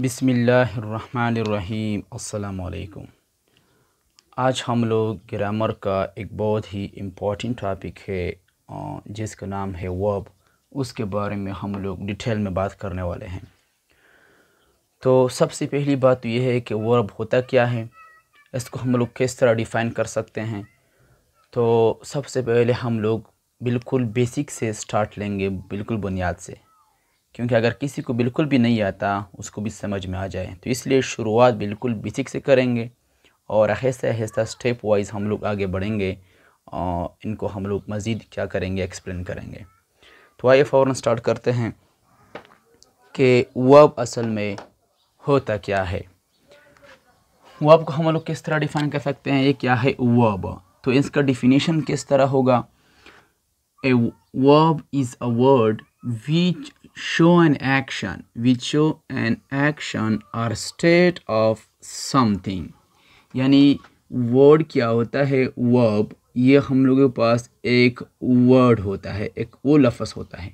बिसमीम् अल्लाम आज हम लोग ग्रामर का एक बहुत ही इम्पॉर्टेंट टॉपिक है जिसका नाम है वर्ब उसके बारे में हम लोग डिटेल में बात करने वाले हैं तो सबसे पहली बात तो यह है कि वर्ब होता क्या है इसको हम लोग किस तरह डिफ़ाइन कर सकते हैं तो सबसे पहले हम लोग बिल्कुल बेसिक से स्टार्ट लेंगे बिल्कुल बुनियाद से क्योंकि अगर किसी को बिल्कुल भी नहीं आता उसको भी समझ में आ जाए तो इसलिए शुरुआत बिल्कुल बेसिक से करेंगे और आहिस्ता आहिस्ता स्टेप वाइज हम लोग आगे बढ़ेंगे और इनको हम लोग मज़ीद क्या करेंगे एक्सप्लेन करेंगे तो आइए फ़ौर स्टार्ट करते हैं कि वब असल में होता क्या है वब को हम लोग किस तरह डिफ़ाइन कर सकते हैं ये क्या है वब तो इसका डिफिनीशन किस तरह होगा a verb is a word which show an action विच show an action or state of something यानी वर्ड क्या होता है वर्ब ये हम लोगों के पास एक वर्ड होता है एक वो लफ्ज़ होता है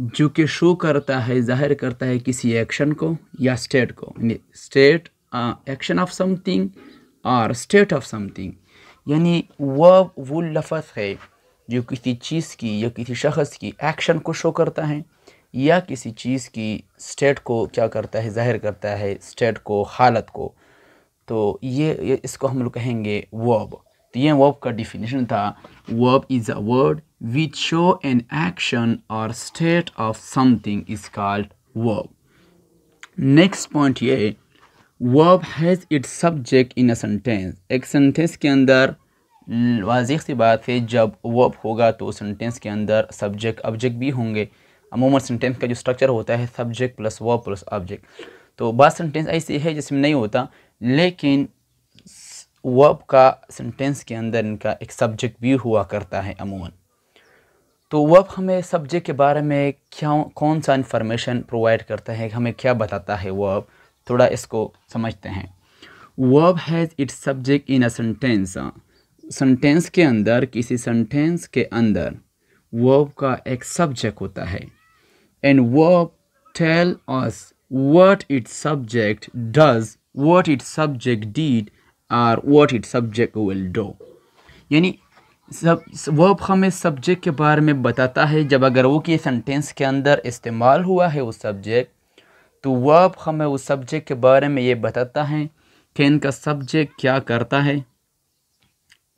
जो कि शो करता है जाहिर करता है किसी एक्शन को या स्टेट को यानी स्टेट एक्शन ऑफ समथिंग और स्टेट ऑफ समथिंग यानी वर्ब वो लफ्ज़ है जो किसी चीज़ की या किसी शख्स की एक्शन को शो करता है या किसी चीज़ की स्टेट को क्या करता है ज़ाहिर करता है स्टेट को हालत को तो ये, इसको हम लोग कहेंगे वर्ब तो ये वर्ब का डिफिनेशन था verb is a word which show an action और state of something is called verb next point ये verb has its subject in a sentence एक सेंटेंस के अंदर वाजिक सी बात है जब वर्ब होगा तो सेंटेंस के अंदर सब्जेक्ट ऑब्जेक्ट भी होंगे अमूमन सेंटेंस का जो स्ट्रक्चर होता है subject plus verb plus object तो बात सेंटेंस ऐसी है जिसमें नहीं होता लेकिन वर्ब का सेंटेंस के अंदर इनका एक सब्जेक्ट भी हुआ करता है अमूमन तो वर्ब हमें सब्जेक्ट के बारे में क्या कौन सा इन्फॉर्मेशन प्रोवाइड करता है हमें क्या बताता है वर्ब थोड़ा इसको समझते हैं verb has its subject in a sentence sentence के अंदर किसी सेंटेंस के अंदर वर्ब का एक सब्जेक्ट होता है and verb tell us what its subject does, what its subject did और what its subject will do. यानी सब वर्ब हमें सब्जेक्ट के बारे में बताता है जब अगर वो कि सेंटेंस के अंदर इस्तेमाल हुआ है वो सब्जेक्ट तो वर्ब हमें उस सब्जेक्ट के बारे में ये बताता है कि इनका सब्जेक्ट क्या करता है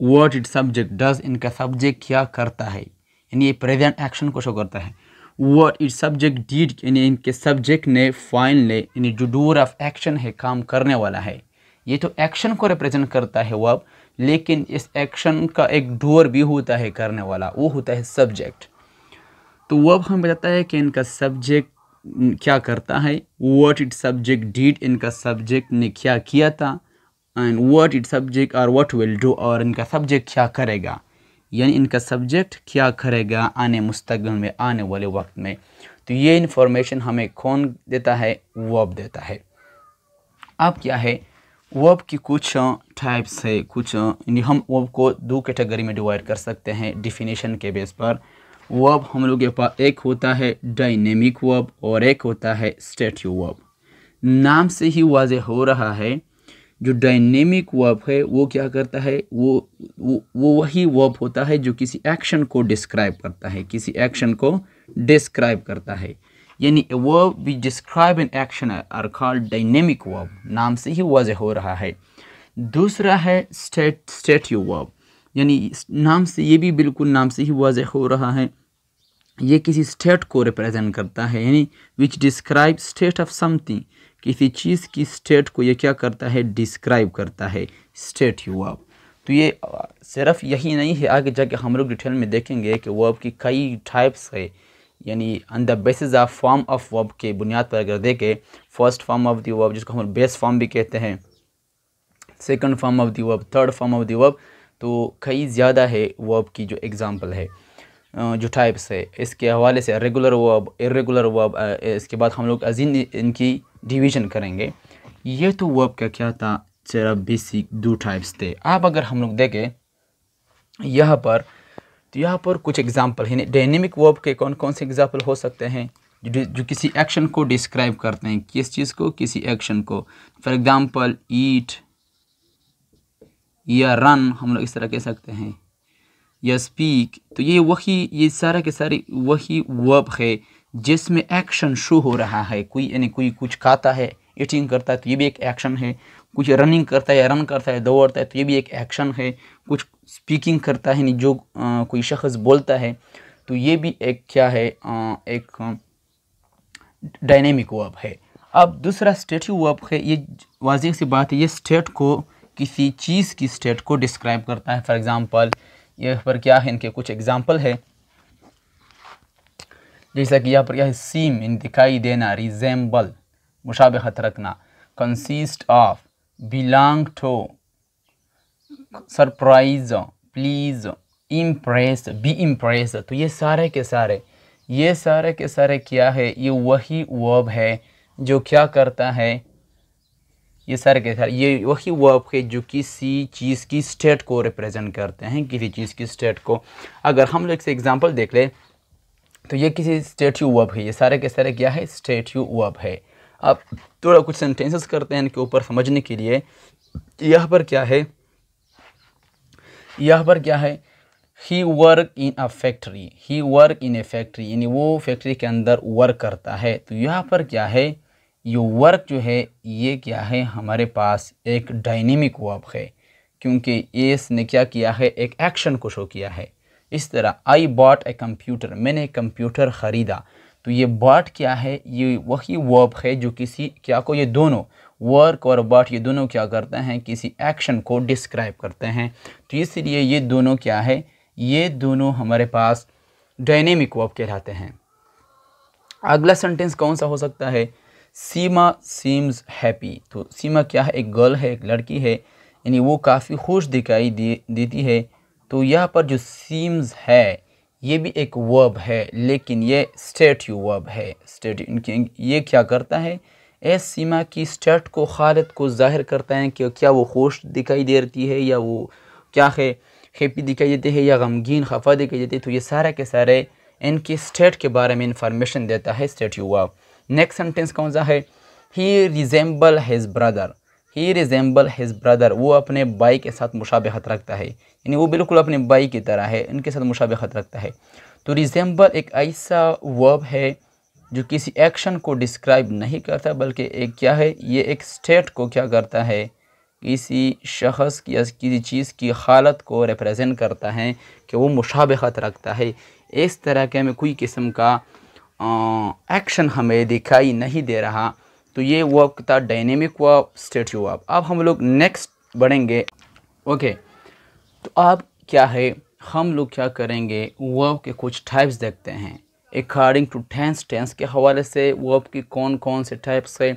वट इट सब्जेक्ट डज इनका सब्जेक्ट क्या करता है यानी ये प्रेजेंट एक्शन को शो करता है वट इट सब्जेक्ट डीड यानी इनके सब्जेक्ट ने फाइल ने यानी जो डूर ऑफ एक्शन है काम करने वाला है ये तो एक्शन को रिप्रेजेंट करता है वब लेकिन इस एक्शन का एक डोर भी होता है करने वाला वो होता है सब्जेक्ट तो वब हमें बताता है कि इनका सब्जेक्ट क्या करता है वट इट सब्जेक्ट डीड इनका सब्जेक्ट ने क्या किया था एंड वट इट सब्जेक्ट और वट विल डू और इनका सब्जेक्ट क्या करेगा यानी इनका सब्जेक्ट क्या करेगा आने मुस्तबिल में आने वाले वक्त में तो ये इन्फॉर्मेशन हमें कौन देता है वब देता है अब क्या है वब की कुछ टाइप्स है कुछ यानी हम वब को दो कैटेगरी में डिवाइड कर सकते हैं डिफिनेशन के बेस पर वब हम लोग के पास एक होता है डायनेमिक वब और एक होता है स्टेट्यू वब नाम से ही वाज हो रहा है जो डायनेमिक वब है वो क्या करता है वो वो वो वही वर्ब होता है जो किसी एक्शन को डिस्क्राइब करता है किसी एक्शन को डिस्क्राइब करता है यानी verb which describe an action are called dynamic verb नाम से ही वाजह हो रहा है दूसरा है स्टेट स्टेट्यू वर्ब यानी नाम से ये भी बिल्कुल नाम से ही वाजह हो रहा है ये किसी स्टेट को रिप्रेजेंट करता है यानी which describe state of something किसी चीज़ की स्टेट को ये क्या करता है डिस्क्राइब करता है स्टेट यू वर्ब तो ये सिर्फ यही नहीं है आगे जाके हम लोग डिटेल में देखेंगे कि वर्ब की कई टाइप्स है यानी on the basis of form of verb के बुनियाद पर अगर देखें first form of the verb जिसको हम बेस फॉर्म भी कहते हैं second form of the verb third form of the verb तो कई ज़्यादा है वर्ब की जो एग्ज़ाम्पल है जो टाइप्स है इसके हवाले से रेगुलर वर्ब इरेगुलर वर्ब इसके बाद हम लोग अजीन इनकी डिवीजन करेंगे ये तो वर्ब का क्या था there are दो टाइप्स थे आप अगर हम लोग देखें यहाँ पर तो यहाँ पर कुछ एग्जाम्पल है डायनेमिक वर्ब के कौन कौन से एग्जाम्पल हो सकते हैं जो, जो किसी एक्शन को डिस्क्राइब करते हैं किस चीज़ को किसी एक्शन को फॉर एग्ज़ाम्पल ईट या रन हम लोग इस तरह कह सकते हैं या स्पीक तो ये वही ये सारा के सारे वही वर्ब है जिसमें एक्शन शो हो रहा है कोई यानी कोई कुछ खाता है ईटिंग करता है तो ये भी एक एक्शन है कुछ रनिंग करता है रन करता है दौड़ता है तो ये भी एक एक्शन है कुछ स्पीकिंग करता है जो आ, कोई शख्स बोलता है तो ये भी एक क्या है आ, एक डायनेमिक वर्ब है अब दूसरा स्टेटिव वर्ब है ये वाजह सी बात है ये स्टेट को किसी चीज़ की स्टेट को डिस्क्राइब करता है फॉर एग्ज़ाम्पल यहाँ पर क्या है इनके कुछ एग्ज़ाम्पल है जैसा कि यहाँ पर यह सीम इन दिखाई देना रिजेंबल मुशाबहत रखना consist of belong to surprise please impress be impress तो ये सारे के सारे ये सारे के सारे क्या है ये वही वर्ब है जो क्या करता है ये सारे के सारे ये वही वर्ब है जो किसी चीज़ की स्टेट को रिप्रेजेंट करते हैं किसी चीज़ की स्टेट को अगर हम लोग से एग्ज़ाम्पल देख ले तो ये किसी स्टेट्यू वर्ब है ये सारे के सारे क्या है स्टेट्यू वर्ब है आप थोड़ा कुछ सेंटेंसेस करते हैं इनके ऊपर समझने के लिए यहाँ पर क्या है यहाँ पर क्या है he work in a factory he work in a factory यानी वो फैक्ट्री के अंदर वर्क करता है तो यहाँ पर क्या है ये वर्क जो है ये क्या है हमारे पास एक डायनेमिक वर्ब है क्योंकि इसने क्या किया है एक एक्शन को शो किया है इस तरह आई बॉट ए कंप्यूटर मैंने कंप्यूटर ख़रीदा तो ये बाट क्या है ये वही वर्ब है जो किसी क्या को ये दोनों वर्क और बाट ये दोनों क्या करते हैं किसी एक्शन को डिस्क्राइब करते हैं तो इसलिए ये दोनों क्या है ये दोनों हमारे पास डायनेमिक वर्ब कहलाते हैं अगला सेंटेंस कौन सा हो सकता है सीमा सीम्स हैप्पी तो सीमा क्या है एक गर्ल है एक लड़की है यानी वो काफ़ी खुश दिखाई दे देती है तो यहाँ पर जो सीम्स है ये भी एक वर्ब है लेकिन ये स्टेट्यू वर्ब है स्टेट ये क्या करता है एस सीमा की स्टेट को खालत को जाहिर करता है कि क्या वो खुश दिखाई देती है या वो क्या है खेपी दिखाई देती है या गमगीन खफा दिखाई देती है तो ये सारा के सारे इनके स्टेट के बारे में इंफॉर्मेशन देता है state you verb next sentence कौन सा है he resemble his brother he resemble his brother वो अपने बाई के साथ मुशाबहत रखता है यानी वो बिल्कुल अपने बाई की तरह है उनके साथ मुशाबहत रखता है तो रिजेंबल एक ऐसा वर्ब है जो किसी एक्शन को डिस्क्राइब नहीं करता बल्कि एक क्या है ये एक स्टेट को क्या करता है किसी शख्स या किसी चीज़ की हालत को रिप्रेजेंट करता है कि वो मुशाबहत रखता है इस तरह के हमें कोई किस्म का एक्शन हमें दिखाई नहीं दे रहा तो ये वर्क था डायनेमिक स्टेट स्टेट्यू आप अब हम लोग नेक्स्ट बढ़ेंगे ओके तो अब क्या है हम लोग क्या करेंगे वर्ब के कुछ टाइप्स देखते हैं अकॉर्डिंग टू टेंस टेंस के हवाले से वर्ब की कौन कौन से टाइप्स है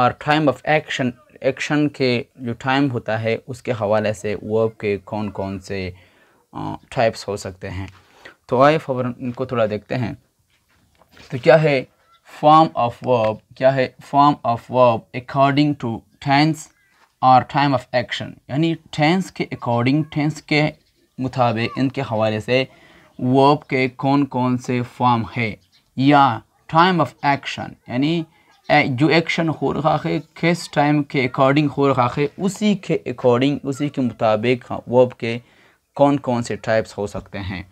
और टाइम ऑफ एक्शन एक्शन के जो टाइम होता है उसके हवाले से वर्ब के कौन कौन से टाइप्स हो सकते हैं तो आए फवर इनको थोड़ा देखते हैं तो क्या है फॉर्म ऑफ वर्ब क्या है form of verb according to tense और टाइम ऑफ एक्शन यानी टेंस के अकॉर्डिंग टेंस के मुताबिक इनके हवाले से वर्ब के कौन कौन से फॉर्म है या टाइम ऑफ एक्शन यानी जो एक्शन हो रहा है किस टाइम के अकॉर्डिंग हो रहा है उसी के अकॉर्डिंग उसी के मुताबिक वर्ब के कौन कौन से टाइप्स हो सकते हैं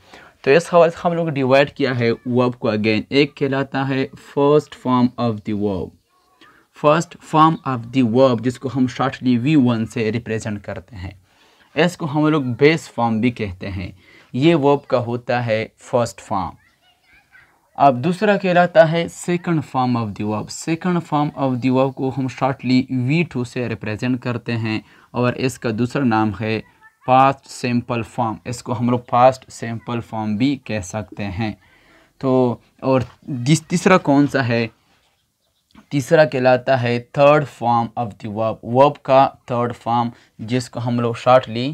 तो इस हवाले से हम लोग डिवाइड किया है वर्ब को अगेन एक कहलाता है first form of the verb first form of the verb जिसको हम शॉर्टली वी वन से रिप्रेजेंट करते हैं इसको हम लोग बेस फॉर्म भी कहते हैं ये वर्ब का होता है फर्स्ट फॉर्म अब दूसरा कहलाता है second form of the verb second form of the verb को हम शॉर्टली वी टू से रिप्रेजेंट करते हैं और इसका दूसरा नाम है फास्ट सैंपल फॉर्म इसको हम लोग फास्ट सैंपल फॉर्म भी कह सकते हैं तो और तीसरा कौन सा है तीसरा कहलाता है third form of the verb verb का थर्ड फॉर्म जिसको हम लोग शॉर्टली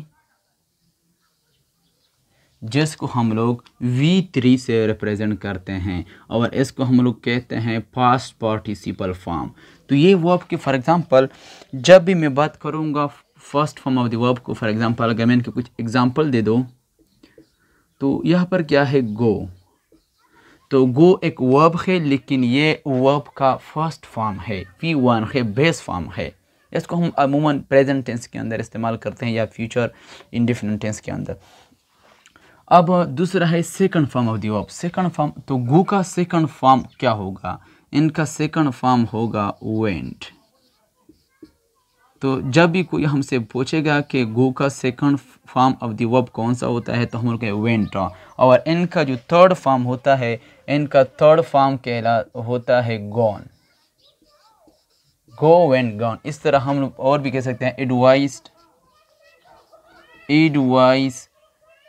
जिसको हम लोग वी थ्री से रिप्रेजेंट करते हैं और इसको हम लोग कहते हैं फास्ट पार्टिसिपल फॉर्म तो ये वर्ब के फॉर एग्ज़ाम्पल जब भी मैं बात करूँगा first form of the verb को फॉर एग्जांपल अगर मैं इनके कुछ एग्जांपल दे दो तो यहाँ पर क्या है गो तो गो एक वर्ब है लेकिन ये वर्ब का फर्स्ट फॉर्म है वी वन है बेस फॉर्म है इसको हम अमूमन प्रेजेंट टेंस के अंदर इस्तेमाल करते हैं या फ्यूचर इंडिफिनेंट टेंस के अंदर अब दूसरा है second form of the verb second form तो गो का सेकंड फॉर्म क्या होगा इनका सेकंड फॉर्म होगा वेंट तो जब भी कोई हमसे पूछेगा कि गो का second form of the verb कौन सा होता है तो हम लोग वेंट और एन का जो थर्ड फॉर्म होता है एन का थर्ड फॉर्म कहला होता है गॉन गो वेंट गॉन इस तरह हम लोग और भी कह सकते हैं एडवाइज एडवाइज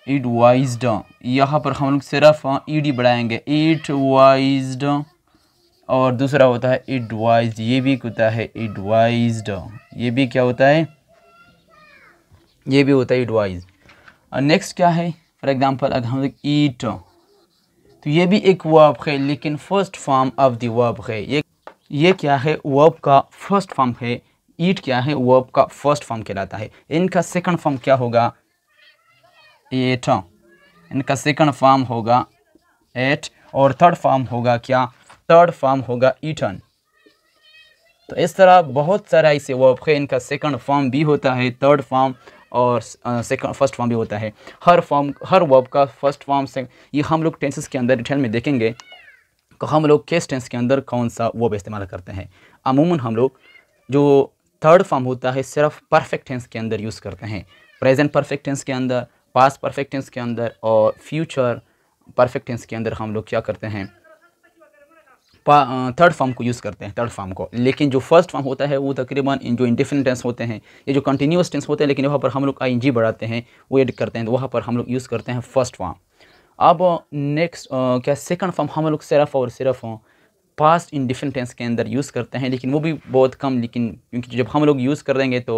एडवाइज यहाँ पर हम लोग सिर्फ ई डी बढ़ाएंगे एडवाइज और दूसरा होता है एडवाइज ये भी होता है एडवाइज ये भी क्या होता है ये भी होता है एडवाइज और नेक्स्ट क्या है फॉर एग्जाम्पल अगर हम लोग ईट तो ये भी एक वर्ब है लेकिन first form of the verb है ये ये क्या है वर्ब का फर्स्ट फॉर्म है ईट क्या है वर्ब का फर्स्ट फॉर्म कहलाता है इनका सेकंड फॉर्म क्या होगा एट इनका सेकंड फॉर्म होगा एट और थर्ड फॉर्म होगा क्या थर्ड फॉर्म होगा ईटन तो इस तरह बहुत सारा ऐसे वर्ब है इनका सेकंड फॉर्म भी होता है थर्ड फॉर्म और सेकंड फर्स्ट फॉर्म भी होता है हर फॉर्म हर वर्ब का फर्स्ट फॉर्म से ये हम लोग टेंसेस के अंदर डिटेल में देखेंगे तो हम लोग किस टेंस के अंदर कौन सा वर्ब इस्तेमाल करते हैं अमूमन हम लोग जो थर्ड फॉर्म होता है सिर्फ परफेक्ट टेंस के अंदर यूज़ करते हैं प्रेजेंट परफेक्ट टेंस के अंदर पास्ट परफेक्ट टेंस के अंदर और फ्यूचर परफेक्ट टेंस के अंदर हम लोग क्या करते हैं थर्ड फॉर्म को यूज़ करते हैं थर्ड फॉर्म को लेकिन जो फर्स्ट फॉर्म होता है वो तकरीबन जो इंडिफिनिट टेंस होते हैं ये जो कंटिन्यूस टेंस होते हैं लेकिन वहाँ पर हम लोग आई बढ़ाते हैं वो एड करते हैं तो वहाँ पर हम लोग यूज़ करते हैं फर्स्ट फॉर्म अब नेक्स्ट क्या सेकंड फॉर्म हम लोग सिर्फ और सिर्फ पास्ट इंडिफिनिट टेंस के अंदर यूज़ करते हैं लेकिन वो भी बहुत कम लेकिन क्योंकि जब हम लोग यूज़ करेंगे तो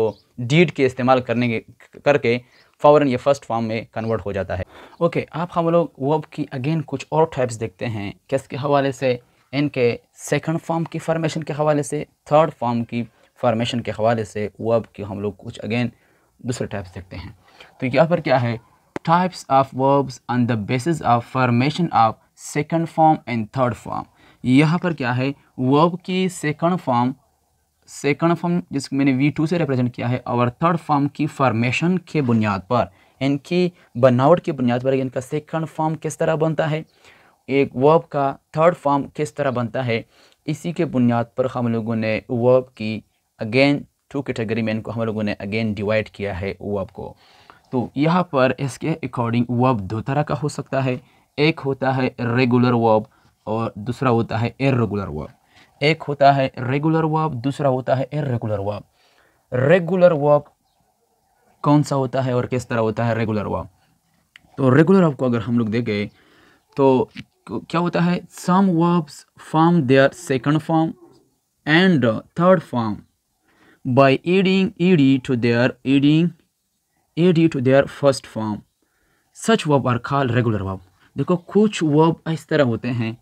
डीड के इस्तेमाल करने के करके फ़ौरन ये फर्स्ट फॉर्म में कन्वर्ट हो जाता है ओके okay, आप हम लोग वर्ब की अगेन कुछ और टाइप्स देखते हैं किसके हवाले से इनके सेकंड फॉर्म की फॉर्मेशन के हवाले से थर्ड फॉर्म की फॉर्मेशन के हवाले से वर्ब की हम लोग कुछ अगेन दूसरे टाइप्स देखते हैं तो यहाँ पर क्या है types of verbs on the basis of formation of second form and third form यहाँ पर क्या है वर्ब की सेकंड फॉर्म सेकंड फॉर्म जिस मैंने वी टू से रिप्रेजेंट किया है और थर्ड फॉर्म की फॉर्मेशन के बुनियाद पर इनकी बनावट की बुनियाद पर इनका सेकंड फॉर्म किस तरह बनता है एक वर्ब का थर्ड फॉर्म किस तरह बनता है इसी के बुनियाद पर हम लोगों ने वर्ब की अगेन टू कैटेगरी में इनको हम लोगों ने अगेन डिवाइड किया है वर्ब को तो यहाँ पर इसके अकॉर्डिंग वर्ब दो तरह का हो सकता है एक होता है रेगुलर वर्ब और दूसरा होता है इरेगुलर वर्ब एक होता है रेगुलर वर्ब दूसरा होता है इरेगुलर वर्ब रेगुलर वर्ब कौन सा होता है और किस तरह होता है रेगुलर वर्ब तो रेगुलर वर्ब को अगर हम लोग देखें तो क्या होता है some verbs form their second form and third form by adding ED to their adding ED to their first form such verb और खाल रेगुलर वर्ब देखो कुछ वर्ब इस तरह होते हैं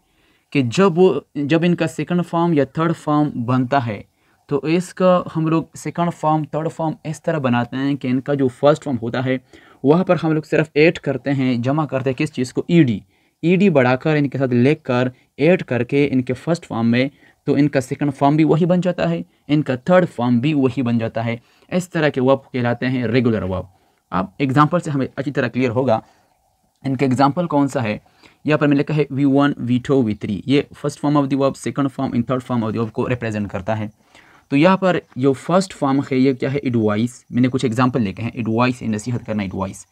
कि जब जब इनका सेकंड फॉर्म या थर्ड फॉर्म बनता है तो इसका हम लोग सेकंड फॉर्म थर्ड फॉर्म इस तरह बनाते हैं कि इनका जो फर्स्ट फॉर्म होता है वहाँ पर हम लोग सिर्फ ऐड करते हैं जमा करते हैं किस चीज़ को ईडी ईडी e बढ़ाकर इनके साथ लेकर कर एड करके इनके फर्स्ट फॉर्म में तो इनका सेकंड फॉर्म भी वही बन जाता है इनका थर्ड फॉर्म भी वही बन जाता है इस तरह के वर्ब कहलाते हैं रेगुलर वर्ब आप एग्जाम्पल से हमें अच्छी तरह क्लियर होगा इनका एग्जाम्पल कौन सा है यहाँ पर मैंने लिखा है V one V two V three ये first form of the verb second form in third form of the verb को रिप्रेजेंट करता है तो यहाँ पर जो फर्स्ट फॉर्म है ये क्या है एडवाइस मैंने कुछ एग्जाम्पल लिखे हैं एडवाइस नसीहत करना एडवाइस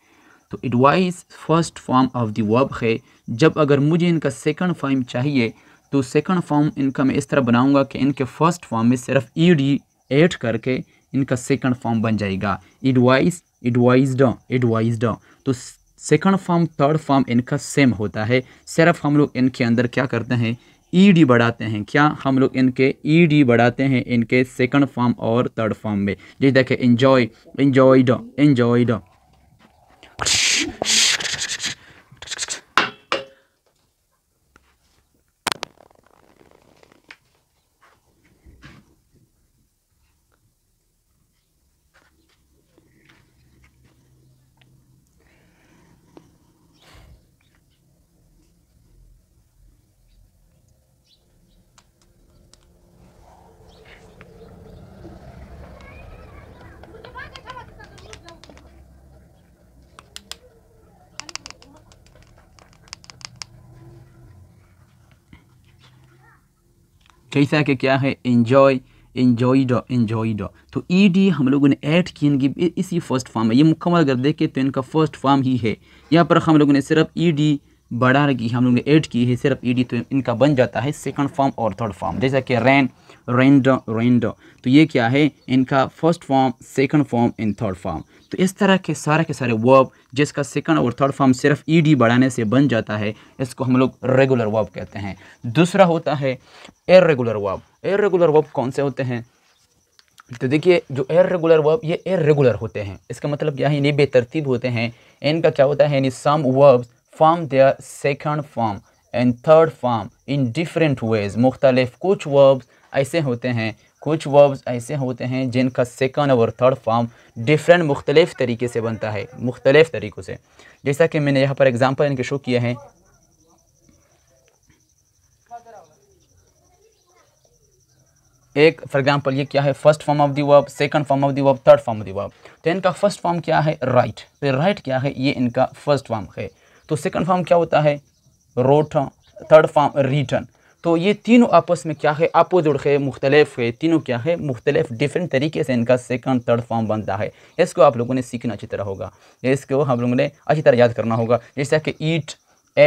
तो advice first form of the verb है जब अगर मुझे इनका सेकंड फॉर्म चाहिए तो सेकंड फॉर्म इनका मैं इस तरह बनाऊंगा कि इनके फर्स्ट फॉर्म में सिर्फ ई डी एड करके इनका सेकंड फॉर्म बन जाएगा एडवाइस एडवाइज एडवाइज तो सेकंड फॉर्म थर्ड फॉर्म इनका सेम होता है सिर्फ हम लोग इनके अंदर क्या करते हैं ई डी बढ़ाते हैं क्या हम लोग इनके ई डी बढ़ाते हैं इनके सेकंड फॉर्म और थर्ड फॉर्म में जी देखें इन्जॉय इन्जॉयड इन्जॉयड कैसा के क्या है इन्जॉय इन्जॉयड इन्जॉयड तो ई e डी हम लोगों ने ऐड की इनकी इसी फर्स्ट फॉर्म में ये मुकम्मल अगर देखे तो इनका फर्स्ट फॉर्म ही है यहाँ पर हम लोगों ने सिर्फ ई e डी बड़ा की हम लोग ने एड की है सिर्फ ई डी तो इनका बन जाता है सेकंड फॉर्म और थर्ड फॉर्म जैसा कि रैन रेंड रेंड तो ये क्या है इनका फर्स्ट फॉर्म सेकंड फॉर्म इन थर्ड फॉर्म तो इस तरह के सारे के सारे वर्ब जिसका सेकंड और थर्ड फॉर्म सिर्फ ई डी बढ़ाने से बन जाता है इसको हम लोग रेगुलर वर्ब कहते हैं दूसरा होता है irregular verb irregular verb कौन से होते हैं तो देखिए जो एयर रेगुलर वर्ब ये एयर रेगुलर होते हैं इसका मतलब क्या है ये बेतरतीब होते हैं इनका क्या होता है यानी some verbs form their second form and third form in different ways मुख्तलिफ कुछ वर्ब्स ऐसे होते हैं कुछ वर्ब्स ऐसे होते हैं जिनका सेकंड और थर्ड फॉर्म डिफरेंट मुख्तलिफ तरीके से बनता है मुख्तलिफ तरीक़ों से जैसा कि मैंने यहाँ पर एग्ज़ाम्पल इनके शो किया है एक फॉर एग्ज़ाम्पल ये क्या है first form of the verb second form of the verb third form of the verb तो इनका फर्स्ट फॉर्म क्या है राइट तो राइट क्या है ये इनका फर्स्ट फॉर्म है तो सेकंड फॉर्म क्या होता है रोट थर्ड फॉर्म रिटर्न तो ये तीनों आपस में क्या है अपोजिट है मुख्तलिफ है तीनों क्या है मुख्तलिफ डिफरेंट तरीके से इनका सेकंड थर्ड फॉर्म बनता है इसको आप लोगों ने सीखना अच्छी तरह होगा इसको हम लोगों ने अच्छी तरह याद करना होगा जैसे कि ईट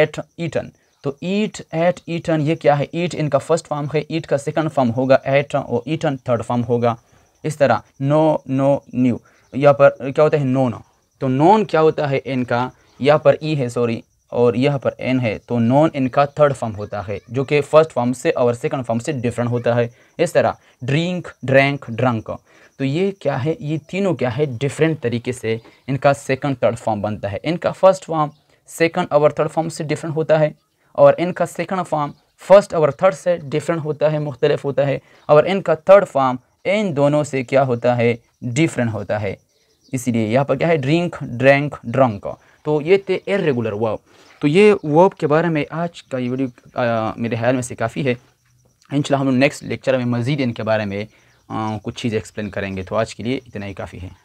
एट ईटन तो ईट एट ईटन ये क्या है ईट इनका फर्स्ट फॉर्म है ईट का सेकंड फॉर्म होगा एट और ईटन थर्ड फॉर्म होगा इस तरह नो नो न्यू यहाँ पर क्या होता है नोन तो नोन क्या होता है इनका यहाँ पर ई है सॉरी और यहाँ पर एन है तो नॉन इनका थर्ड फॉर्म होता है जो कि फर्स्ट फॉर्म से और सेकंड फॉर्म से डिफरेंट होता है इस तरह ड्रिंक ड्रैंक ड्रंक तो ये क्या है ये तीनों क्या है डिफरेंट तरीके से इनका सेकंड थर्ड फॉर्म बनता है इनका फर्स्ट फॉर्म सेकंड और थर्ड फॉर्म से डिफरेंट होता है और इनका सेकंड फॉर्म फर्स्ट और थर्ड से डिफरेंट होता है मुख्तलिफ होता है और इनका थर्ड फॉर्म इन दोनों से क्या होता है डिफरेंट होता है इसीलिए यहाँ पर क्या है ड्रिंक ड्रैंक ड्रंक तो ये थे इरेगुलर वर्ब तो ये वर्ब के बारे में आज का ये वीडियो मेरे ख्याल में से काफ़ी है इंशाल्लाह हम लोग नेक्स्ट लेक्चर में मज़ीद इनके बारे में आ, कुछ चीज़ एक्सप्लेन करेंगे तो आज के लिए इतना ही काफ़ी है